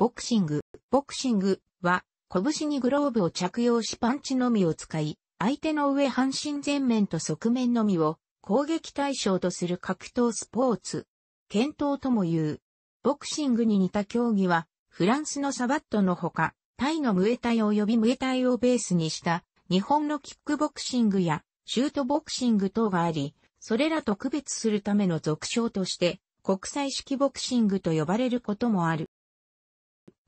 ボクシング。ボクシングは、拳にグローブを着用しパンチのみを使い、相手の上半身前面と側面のみを攻撃対象とする格闘スポーツ。検闘とも言う。ボクシングに似た競技は、フランスのサバットのほか、タイのムエタイ及びムエタイをベースにした、日本のキックボクシングや、シュートボクシング等があり、それらと区別するための俗称として、国際式ボクシングと呼ばれることもある。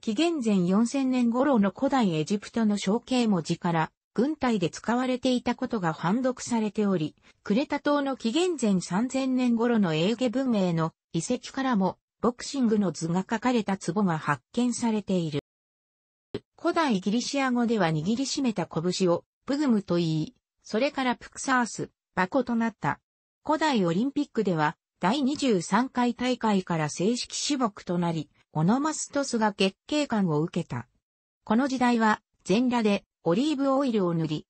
紀元前4000年頃の古代エジプトの象形文字から、軍隊で使われていたことが判読されており、クレタ島の紀元前3000年頃のエーゲ文明の遺跡からも、ボクシングの図が書かれた壺が発見されている。古代ギリシア語では握りしめた拳をプグムと言い、それからプクサース、バコとなった。古代オリンピックでは第23回大会から正式種目となり、オノマストスが月経感を受けた。この時代は、全裸でオリーブオイルを塗り、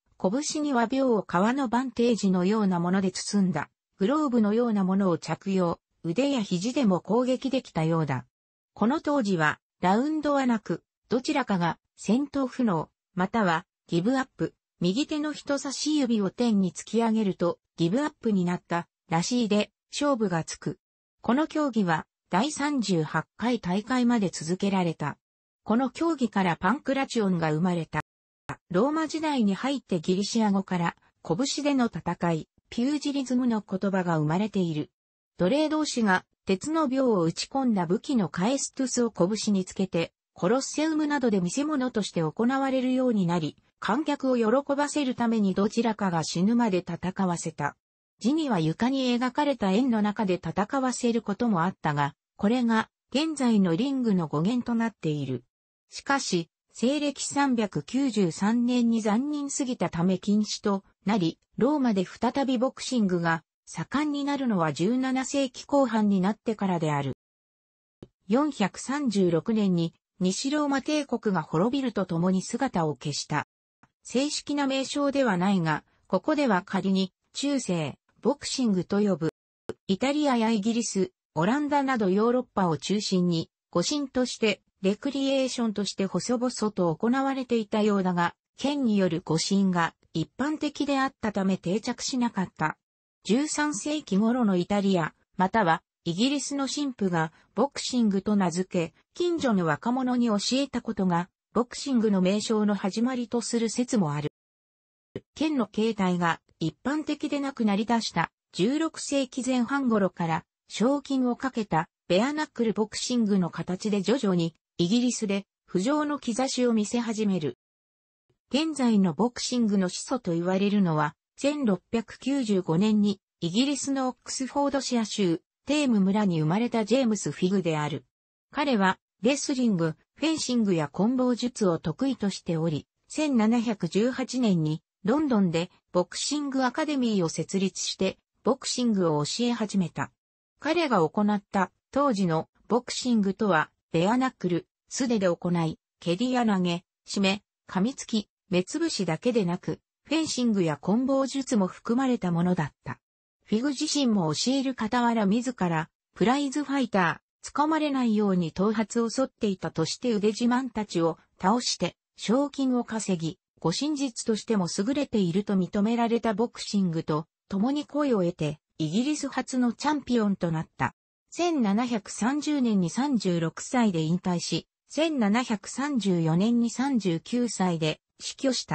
拳には秒を皮のバンテージのようなもので包んだ、グローブのようなものを着用、腕や肘でも攻撃できたようだ。この当時は、ラウンドはなく、どちらかが戦闘不能、またはギブアップ、右手の人差し指を天に突き上げるとギブアップになったらしいで勝負がつく。この競技は第38回大会まで続けられた。この競技からパンクラチオンが生まれた。ローマ時代に入ってギリシア語から拳での戦い、ピュージリズムの言葉が生まれている。奴隷同士が鉄の病を打ち込んだ武器のカエストゥスを拳につけて、コロッセウムなどで見せ物として行われるようになり、観客を喜ばせるためにどちらかが死ぬまで戦わせた。字には床に描かれた円の中で戦わせることもあったが、これが現在のリングの語源となっている。しかし、西暦393年に残忍すぎたため禁止となり、ローマで再びボクシングが盛んになるのは17世紀後半になってからである。436年に西ローマ帝国が滅びるとともに姿を消した。正式な名称ではないが、ここでは仮に中世、ボクシングと呼ぶ。イタリアやイギリス、オランダなどヨーロッパを中心に、誤身として、レクリエーションとして細々と行われていたようだが、県による誤身が一般的であったため定着しなかった。13世紀頃のイタリア、またはイギリスの神父がボクシングと名付け、近所の若者に教えたことが、ボクシングの名称の始まりとする説もある。県の形態が一般的でなくなり出した16世紀前半頃から賞金をかけたベアナックルボクシングの形で徐々にイギリスで浮上の兆しを見せ始める。現在のボクシングの始祖と言われるのは、1695年にイギリスのオックスフォードシア州、テーム村に生まれたジェームス・フィグである。彼は、レスリング、フェンシングや棍棒術を得意としており、1718年にロンドンでボクシングアカデミーを設立して、ボクシングを教え始めた。彼が行った当時のボクシングとは、ベアナックル、素手で行い、蹴りや投げ、締め、噛みつき、目つぶしだけでなく、フェンシングや棍棒術も含まれたものだった。フィグ自身も教える傍ら自ら、プライズファイター、捕まれないように頭髪を剃っていたとして腕自慢たちを倒して、賞金を稼ぎ、護身術としても優れていると認められたボクシングと、共に声を得て、イギリス初のチャンピオンとなった。1730年に36歳で引退し、1734年に39歳で死去した。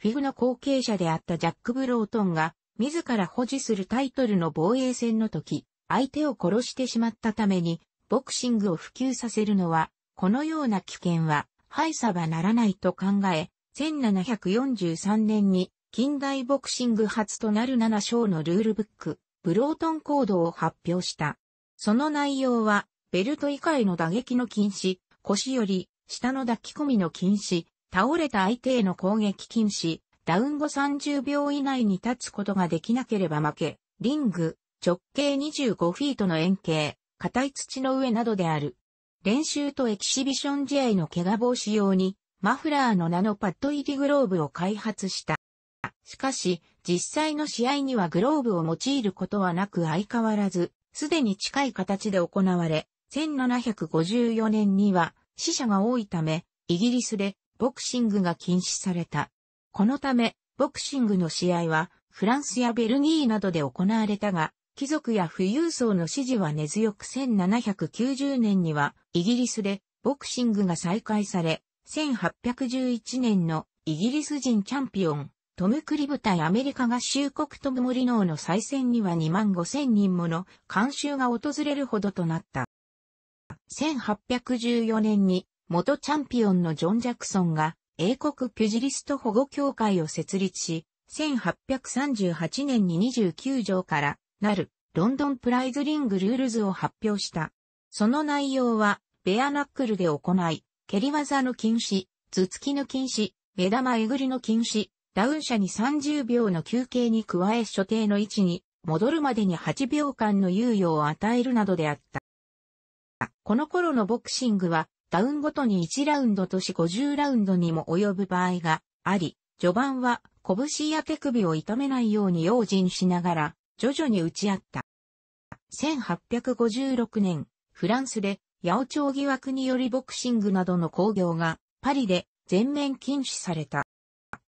フィフの後継者であったジャック・ブロートンが、自ら保持するタイトルの防衛戦の時、相手を殺してしまったために、ボクシングを普及させるのは、このような危険は、敗さばならないと考え、1743年に近代ボクシング初となる7章のルールブック、ブロートンコードを発表した。その内容は、ベルト以外の打撃の禁止、腰より下の抱き込みの禁止、倒れた相手への攻撃禁止、ダウン後30秒以内に立つことができなければ負け、リング、直径25フィートの円形、硬い土の上などである。練習とエキシビション試合の怪我防止用に、マフラーのナノパッド入りグローブを開発した。しかし、実際の試合にはグローブを用いることはなく相変わらず、すでに近い形で行われ、1754年には死者が多いため、イギリスでボクシングが禁止された。このため、ボクシングの試合はフランスやベルギーなどで行われたが、貴族や富裕層の支持は根強く1790年にはイギリスでボクシングが再開され、1811年のイギリス人チャンピオントム・クリ部隊アメリカ合衆国トム・モリノーの再選には2万5千人もの監修が訪れるほどとなった。1814年に元チャンピオンのジョン・ジャクソンが英国ピュジリスト保護協会を設立し、1838年に29条からなるロンドンプライズリングルールズを発表した。その内容は、ベアナックルで行い、蹴り技の禁止、頭突きの禁止、目玉えぐりの禁止、ダウン車に30秒の休憩に加え所定の位置に戻るまでに8秒間の猶予を与えるなどであった。この頃のボクシングはダウンごとに1ラウンドとし50ラウンドにも及ぶ場合があり、序盤は拳や手首を痛めないように用心しながら徐々に打ち合った。1856年、フランスで八百長疑惑によりボクシングなどの興行がパリで全面禁止された。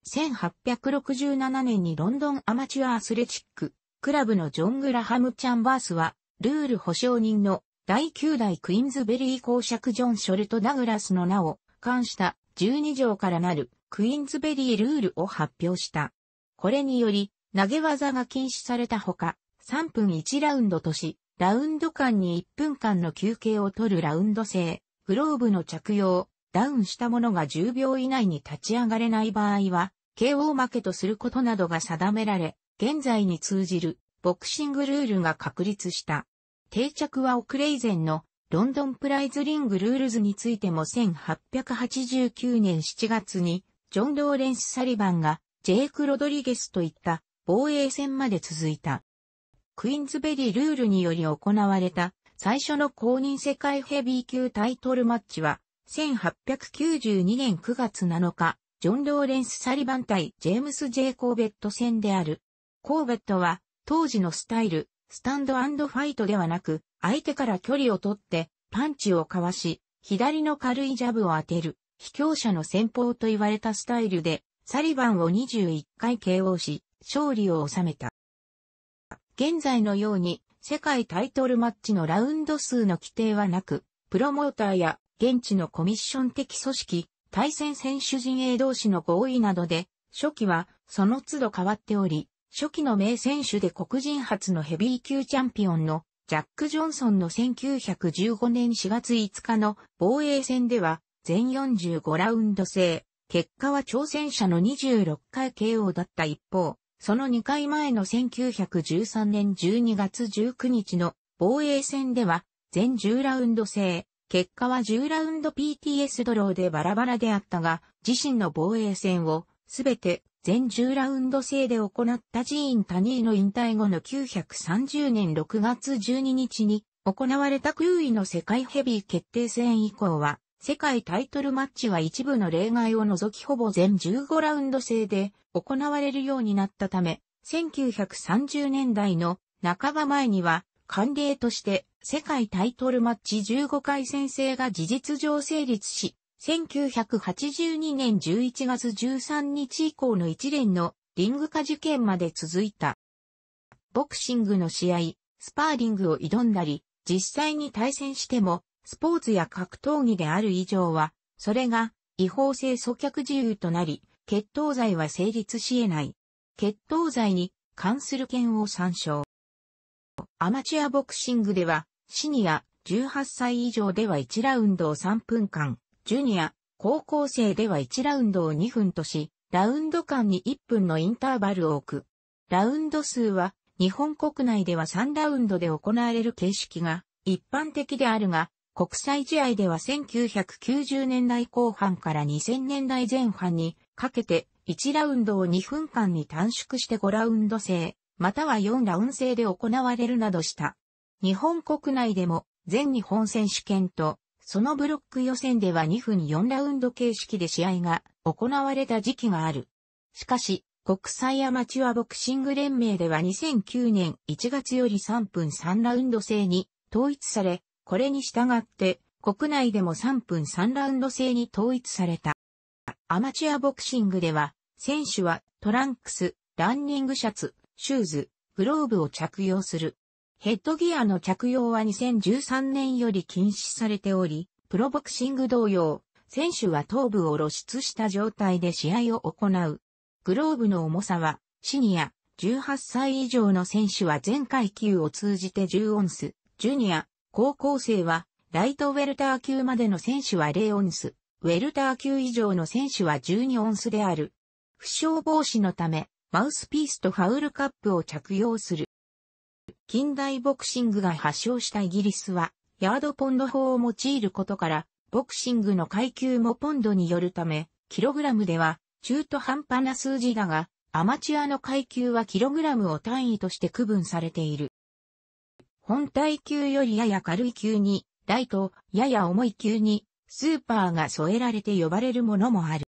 1867年にロンドンアマチュアアスレチック、クラブのジョン・グラハム・チャンバースは、ルール保証人の第9代クイーンズベリー公爵ジョン・ショルト・ダグラスの名を冠した12条からなるクイーンズベリールールを発表した。これにより、投げ技が禁止されたほか、3分1ラウンドとし、ラウンド間に1分間の休憩を取るラウンド制、グローブの着用、ダウンした者が10秒以内に立ち上がれない場合は、KO 負けとすることなどが定められ、現在に通じるボクシングルールが確立した。定着は遅れ以前のロンドンプライズリングルールズについても1889年7月にジョン・ローレンス・サリバンがジェイク・ロドリゲスといった防衛戦まで続いた。クイーンズベリールールにより行われた最初の公認世界ヘビー級タイトルマッチは1892年9月7日、ジョン・ローレンス・サリバン対ジェームス・ジェイ・コーベット戦である。コーベットは、当時のスタイル、スタンドファイトではなく、相手から距離を取って、パンチをかわし、左の軽いジャブを当てる、卑怯者の戦法と言われたスタイルで、サリバンを21回 KO し、勝利を収めた。現在のように、世界タイトルマッチのラウンド数の規定はなく、プロモーターや現地のコミッション的組織、対戦選手陣営同士の合意などで、初期はその都度変わっており、初期の名選手で黒人初のヘビー級チャンピオンのジャック・ジョンソンの1915年4月5日の防衛戦では全45ラウンド制、結果は挑戦者の26回 KO だった一方、その2回前の1913年12月19日の防衛戦では全10ラウンド制、結果は10ラウンド PTS ドローでバラバラであったが、自身の防衛戦をすべて全10ラウンド制で行ったジーン・タニーの引退後の930年6月12日に行われた空位の世界ヘビー決定戦以降は、世界タイトルマッチは一部の例外を除きほぼ全15ラウンド制で行われるようになったため、1930年代の半ば前には慣例として世界タイトルマッチ15回戦制が事実上成立し、1982年11月13日以降の一連のリング化事件まで続いた。ボクシングの試合、スパーリングを挑んだり、実際に対戦しても、スポーツや格闘技である以上は、それが違法性阻却自由となり、決闘罪は成立し得ない。決闘罪に関する件を参照。アマチュアボクシングでは、シニア、18歳以上では1ラウンドを3分間、ジュニア、高校生では1ラウンドを2分とし、ラウンド間に1分のインターバルを置く。ラウンド数は、日本国内では3ラウンドで行われる形式が一般的であるが、国際試合では1990年代後半から2000年代前半にかけて1ラウンドを2分間に短縮して5ラウンド制。または4ウン制で行われるなどした。日本国内でも全日本選手権とそのブロック予選では2分4ラウンド形式で試合が行われた時期がある。しかし、国際アマチュアボクシング連盟では2009年1月より3分3ラウンド制に統一され、これに従って国内でも3分3ラウンド制に統一された。アマチュアボクシングでは、選手はトランクス、ランニングシャツ、シューズ、グローブを着用する。ヘッドギアの着用は2013年より禁止されており、プロボクシング同様、選手は頭部を露出した状態で試合を行う。グローブの重さは、シニア、18歳以上の選手は全階級を通じて10オンス、ジュニア、高校生は、ライトウェルター級までの選手は0オンス、ウェルター級以上の選手は12オンスである。負傷防止のため、マウスピースとファウルカップを着用する。近代ボクシングが発祥したイギリスは、ヤードポンド法を用いることから、ボクシングの階級もポンドによるため、キログラムでは中途半端な数字だが、アマチュアの階級はキログラムを単位として区分されている。本体級よりやや軽い級に、ライト、やや重い級に、スーパーが添えられて呼ばれるものもある。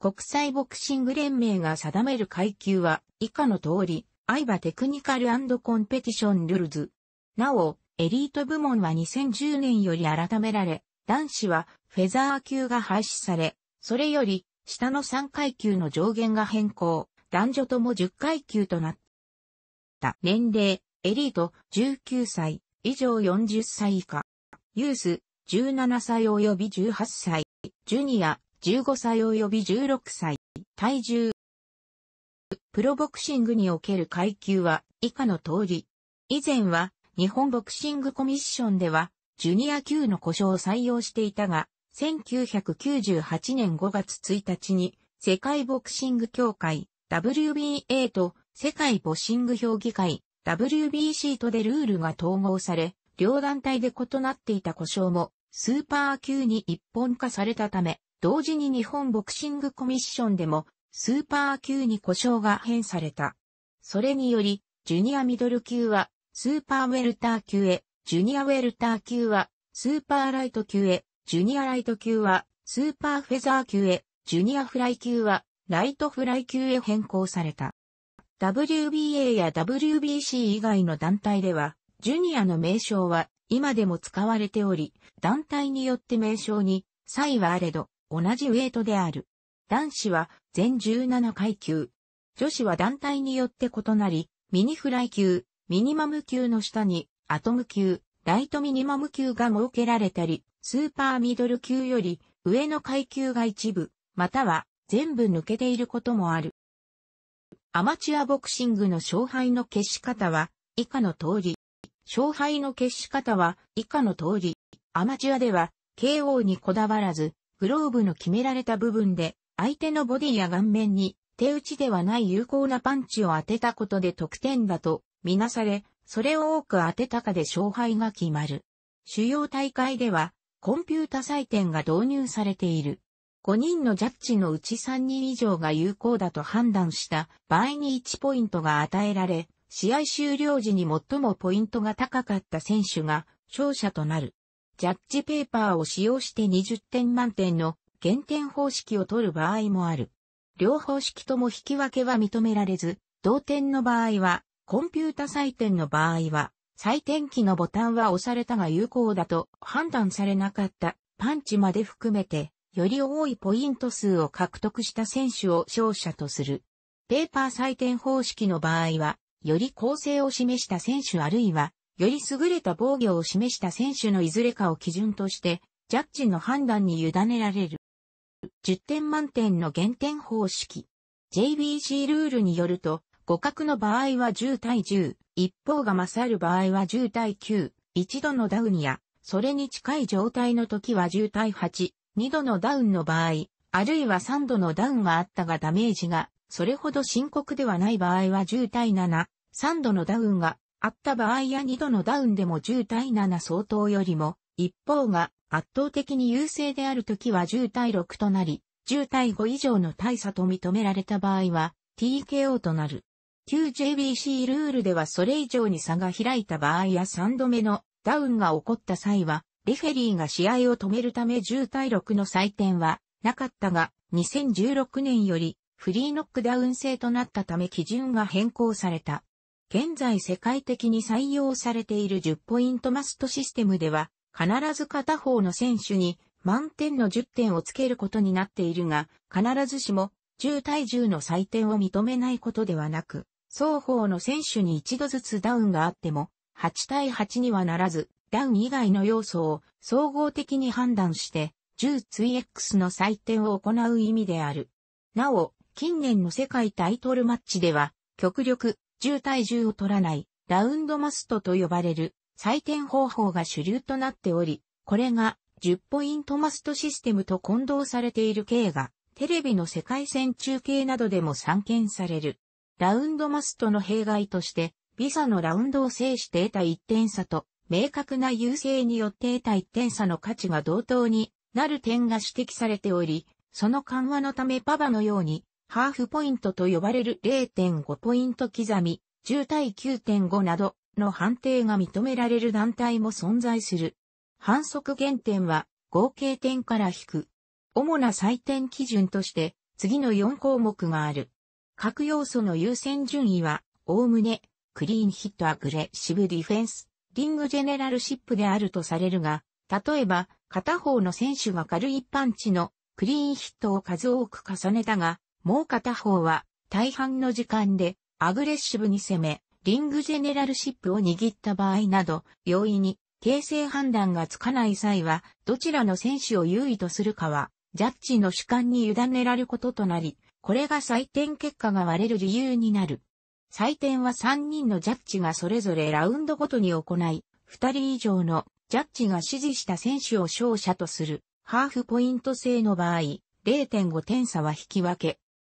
国際ボクシング連盟が定める階級は以下の通り、アイバテクニカルコンペティションルルズ。なお、エリート部門は2010年より改められ、男子はフェザー級が廃止され、それより下の3階級の上限が変更、男女とも10階級となった。年齢、エリート19歳以上40歳以下、ユース17歳及び18歳、ジュニア15歳及び16歳、体重。プロボクシングにおける階級は以下の通り。以前は日本ボクシングコミッションではジュニア級の故障を採用していたが、1998年5月1日に世界ボクシング協会 WBA と世界ボシング評議会 WBC とでルールが統合され、両団体で異なっていた故障もスーパー級に一本化されたため、同時に日本ボクシングコミッションでもスーパー級に故障が変された。それにより、ジュニアミドル級はスーパーウェルター級へ、ジュニアウェルター級はスーパーライト級へ、ジュニアライト級はスーパーフェザー級へ、ジュニアフライ級はライトフライ級へ変更された。WBA や WBC 以外の団体では、ジュニアの名称は今でも使われており、団体によって名称に、差異はあれど、同じウェイトである。男子は全17階級。女子は団体によって異なり、ミニフライ級、ミニマム級の下に、アトム級、ライトミニマム級が設けられたり、スーパーミドル級より上の階級が一部、または全部抜けていることもある。アマチュアボクシングの勝敗の消し方は以下の通り。勝敗の消し方は以下の通り。アマチュアでは KO にこだわらずグローブの決められた部分で、相手のボディや顔面に、手打ちではない有効なパンチを当てたことで得点だと、みなされ、それを多く当てたかで勝敗が決まる。主要大会では、コンピュータ採点が導入されている。5人のジャッジのうち3人以上が有効だと判断した場合に1ポイントが与えられ、試合終了時に最もポイントが高かった選手が勝者となる。ジャッジペーパーを使用して20点満点の減点方式を取る場合もある。両方式とも引き分けは認められず、同点の場合は、コンピュータ採点の場合は、採点機のボタンは押されたが有効だと判断されなかったパンチまで含めて、より多いポイント数を獲得した選手を勝者とする。ペーパー採点方式の場合は、より構成を示した選手あるいはより優れた防御を示した選手のいずれかを基準として、ジャッジの判断に委ねられる。10点満点の減点方式。JBC ルールによると、互角の場合は10対10、一方が勝る場合は10対9、一度のダウンや、それに近い状態の時は10対8、二度のダウンの場合、あるいは三度のダウンがあったがダメージが、それほど深刻ではない場合は10対7、三度のダウンがあった場合や2度のダウンでも10対7相当よりも、一方が圧倒的に優勢であるときは10対6となり、10対5以上の大差と認められた場合は TKO となる。旧 JBC ルールではそれ以上に差が開いた場合や3度目のダウンが起こった際は、レフェリーが試合を止めるため10対6の採点はなかったが、2016年よりフリーノックダウン制となったため基準が変更された。現在世界的に採用されている10ポイントマストシステムでは、必ず片方の選手に満点の10点をつけることになっているが、必ずしも10対10の採点を認めないことではなく、双方の選手に一度ずつダウンがあっても、8対8にはならず、ダウン以外の要素を総合的に判断して、10-2X の採点を行う意味である。なお、近年の世界タイトルマッチでは、極力、10対10を取らない、ラウンドマストと呼ばれる採点方法が主流となっており、これが10ポイントマストシステムと混同されている系が、テレビの世界線中継などでも散見される。ラウンドマストの弊害として、ビザのラウンドを制して得た1点差と、明確な優勢によって得た1点差の価値が同等になる点が指摘されており、その緩和のためパバのように、ハーフポイントと呼ばれる0.5ポイント刻み、10対9.5などの判定が認められる団体も存在する。反則減点は合計点から引く。主な採点基準として次の4項目がある。各要素の優先順位は、おおむね、クリーンヒットアグレッシブディフェンス、リングジェネラルシップであるとされるが、例えば、片方の選手が軽いパンチのクリーンヒットを数多く重ねたが、もう片方は大半の時間でアグレッシブに攻め、リングジェネラルシップを握った場合など、容易に形勢判断がつかない際は、どちらの選手を優位とするかは、ジャッジの主観に委ねられることとなり、これが採点結果が割れる理由になる。採点は3人のジャッジがそれぞれラウンドごとに行い、2人以上のジャッジが支持した選手を勝者とする、ハーフポイント制の場合、0.5点差は引き分け、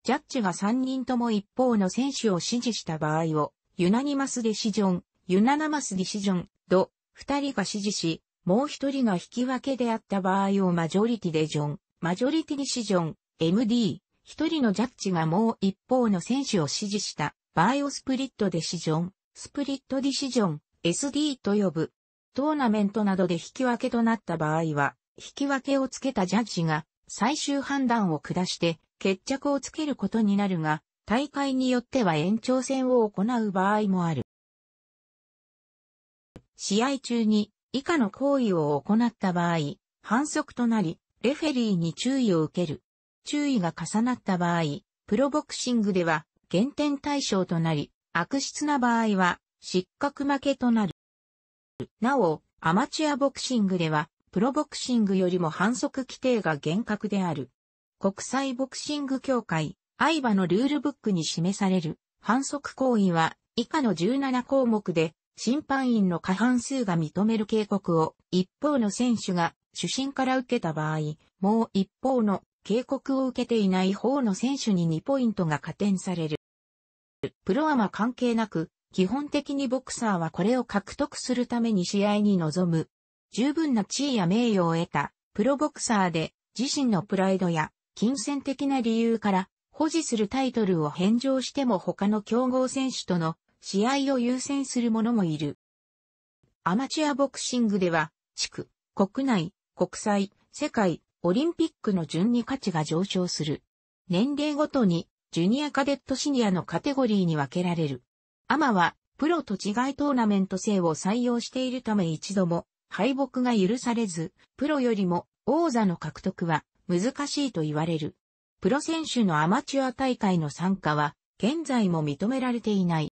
ジャッジが3人とも一方の選手を支持した場合を、ユナニマスディシジョン、ユナナマスディシジョン、ド、2人が支持し、もう1人が引き分けであった場合をマジョリティでジョン、マジョリティディシジョン、MD、1人のジャッジがもう一方の選手を支持した場合をスプリットディシジョン、スプリットディシジョン、SD と呼ぶ。トーナメントなどで引き分けとなった場合は、引き分けをつけたジャッジが最終判断を下して、決着をつけることになるが、大会によっては延長戦を行う場合もある。試合中に以下の行為を行った場合、反則となり、レフェリーに注意を受ける。注意が重なった場合、プロボクシングでは減点対象となり、悪質な場合は失格負けとなる。なお、アマチュアボクシングでは、プロボクシングよりも反則規定が厳格である。国際ボクシング協会、相場のルールブックに示される反則行為は以下の17項目で審判員の過半数が認める警告を一方の選手が主審から受けた場合、もう一方の警告を受けていない方の選手に2ポイントが加点される。プロアマ関係なく、基本的にボクサーはこれを獲得するために試合に臨む。十分な地位や名誉を得た、プロボクサーで、自身のプライドや金銭的な理由から保持するタイトルを返上しても他の競合選手との試合を優先する者もいる。アマチュアボクシングでは、地区、国内、国際、世界、オリンピックの順に価値が上昇する。年齢ごとに、ジュニアカデットシニアのカテゴリーに分けられる。アマは、プロと違いトーナメント制を採用しているため一度も、敗北が許されず、プロよりも王座の獲得は難しいと言われる。プロ選手のアマチュア大会の参加は、現在も認められていない。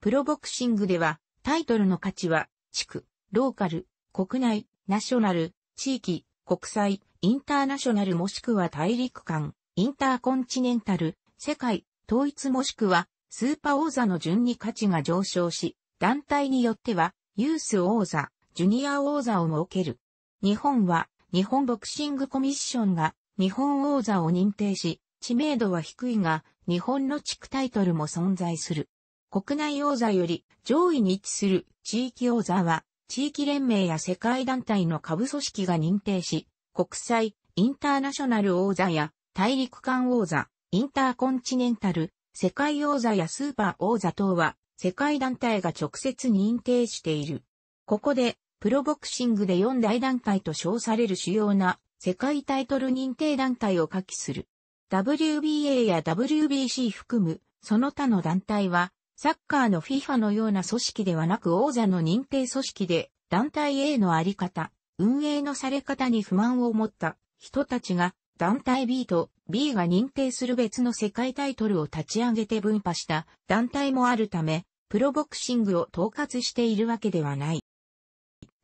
プロボクシングでは、タイトルの価値は、地区、ローカル、国内、ナショナル、地域、国際、インターナショナルもしくは大陸間、インターコンチネンタル、世界、統一もしくは、スーパー王座の順に価値が上昇し、団体によっては、ユース王座、ジュニア王座を設ける。日本は、日本ボクシングコミッションが日本王座を認定し、知名度は低いが、日本の地区タイトルも存在する。国内王座より上位に位置する地域王座は、地域連盟や世界団体の下部組織が認定し、国際、インターナショナル王座や大陸間王座、インターコンチネンタル、世界王座やスーパー王座等は世界団体が直接認定している。ここでプロボクシングで4大団体と称される主要な世界タイトル認定団体を下記する。WBA や WBC 含むその他の団体はサッカーの FIFA のような組織ではなく王座の認定組織で団体 A のあり方、運営のされ方に不満を持った人たちが団体 B と B が認定する別の世界タイトルを立ち上げて分派した団体もあるため、プロボクシングを統括しているわけではない。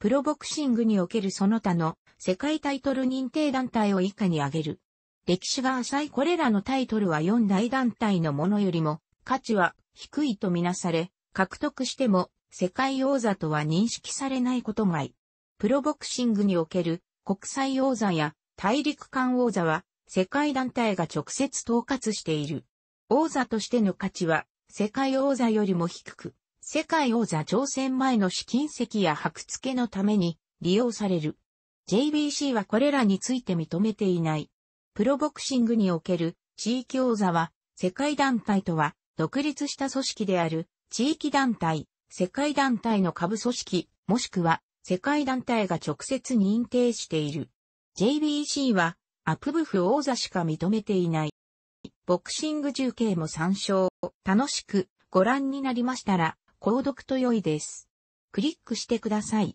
プロボクシングにおけるその他の世界タイトル認定団体を以下に挙げる。歴史が浅いこれらのタイトルは4大団体のものよりも価値は低いとみなされ、獲得しても世界王座とは認識されないことがい。プロボクシングにおける国際王座や大陸間王座は世界団体が直接統括している。王座としての価値は世界王座よりも低く、世界王座挑戦前の試金石や白付のために利用される。JBC はこれらについて認めていない。プロボクシングにおける地域王座は世界団体とは独立した組織である地域団体、世界団体の下部組織、もしくは世界団体が直接認定している。JBC はアプブフ王座しか認めていない。ボクシング中継も参照。楽しくご覧になりましたら、購読と良いです。クリックしてください。